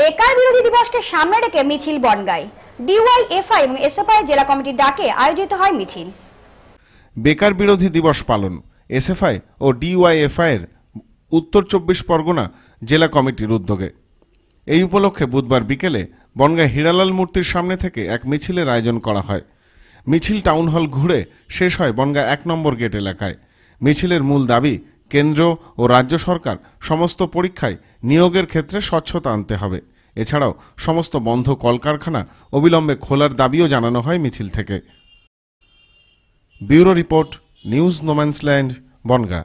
বেকার বিরোধী দিবসকে সামনে রেখে মিছিল বনগাঁয় ডিওয়াইএফআই এবং এসএফআই জেলা কমিটির ডাকে আয়োজিত হয় মিছিল বেকার বিরোধী দিবস পালন এসএফআই ও ডিওয়াইএফআই এর উত্তর চব্বিশ পরগনা জেলা কমিটির উদ্যোগে এই উপলক্ষে বুধবার বিকেলে বনগাঁ হীরালাল মূর্তির সামনে থেকে এক মিছিলের আয়োজন করা হয় মিছিল টাউন হল ঘুরে শেষ হয় বনগাঁ এক নম্বর গেট এলাকায় মিছিলের মূল দাবি কেন্দ্র ও রাজ্য সরকার সমস্ত পরীক্ষায় নিয়োগের ক্ষেত্রে স্বচ্ছতা আনতে হবে এছাড়াও সমস্ত বন্ধ কলকারখানা অবিলম্বে খোলার দাবিও জানানো হয় মিছিল থেকে bureau report news no man's land Bongaon